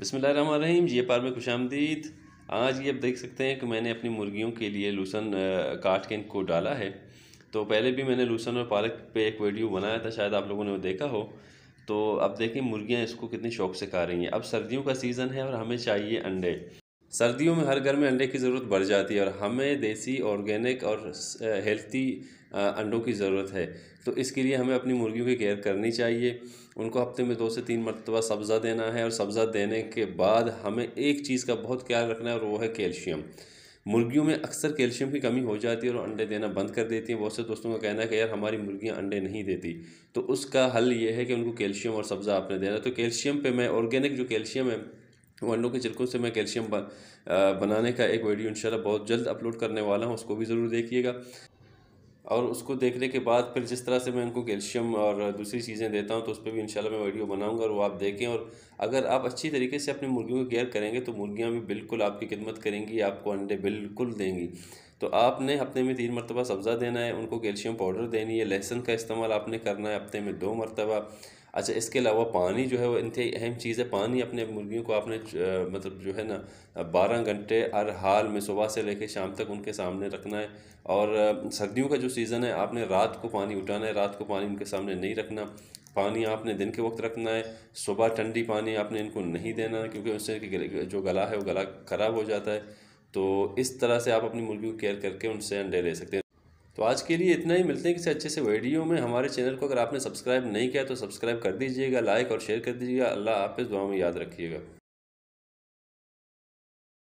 बसमीम जी पार में खुश आमदीद आज ये आप देख सकते हैं कि मैंने अपनी मुर्गियों के लिए लूसन काट के इनको डाला है तो पहले भी मैंने लूसन और पालक पे एक वीडियो बनाया था शायद आप लोगों ने वो देखा हो तो अब देखें मुर्गियां इसको कितने शौक से खा रही हैं अब सर्दियों का सीज़न है और हमें चाहिए अंडे सर्दियों में हर घर में अंडे की ज़रूरत बढ़ जाती है और हमें देसी ऑर्गेनिक और हेल्थी अंडों की ज़रूरत है तो इसके लिए हमें अपनी मुर्गियों की केयर करनी चाहिए उनको हफ्ते में दो से तीन मरतबा सब्ज़ा देना है और सब्ज़ा देने के बाद हमें एक चीज़ का बहुत ख्याल रखना है और वो है कैल्शियम मुर्गियों में अक्सर कैल्शियम की कमी हो जाती है और अंडे देना बंद कर देती हैं बहुत से दोस्तों का कहना है कि यार हमारी मुर्गियाँ अंडे नहीं देती तो उसका हल ये है कि उनको कैल्शियम और सब्ज़ा आपने देना तो कैल्शियम पे मैं ऑर्गेनिक जो कैल्शियम है वो अंडों के चिरकों से मैं कैल्शियम बनाने का एक वीडियो इन बहुत जल्द अपलोड करने वाला हूँ उसको भी ज़रूर देखिएगा और उसको देखने के बाद फिर जिस तरह से मैं उनको कैल्शियम और दूसरी चीज़ें देता हूँ तो उस पर भी इंशाल्लाह मैं वीडियो बनाऊँगा और वो आप देखें और अगर आप अच्छी तरीके से अपनी मुर्गियों की केयर करेंगे तो मुर्गियाँ भी बिल्कुल आपकी खिदमत करेंगी आपको अंडे बिल्कुल देंगी तो आपने हफ्ते में तीन मरतबा सब्ज़ा देना है उनको कैल्शियम पाउडर देनी है लहसुन का इस्तेमाल आपने करना है हफ्ते में दो मरतबा अच्छा इसके अलावा पानी जो है वो इंतहाई अहम चीज़ है पानी अपने मुर्गियों को आपने मतलब जो है ना बारह घंटे हर हाल में सुबह से लेकर शाम तक उनके सामने रखना है और सर्दियों का जो सीज़न है आपने रात को पानी उठाना है रात को पानी उनके सामने नहीं रखना पानी आपने दिन के वक्त रखना है सुबह ठंडी पानी आपने इनको नहीं देना क्योंकि उससे जो गला है वो गला ख़राब हो जाता है तो इस तरह से आप अपनी मुर्गी को केयर करके उनसे अंडे ले सकते हैं तो आज के लिए इतना ही मिलते हैं किसी अच्छे से वीडियो में हमारे चैनल को अगर आपने सब्सक्राइब नहीं किया तो सब्सक्राइब कर दीजिएगा लाइक और शेयर कर दीजिएगा अल्लाह आप इस दुआ में याद रखिएगा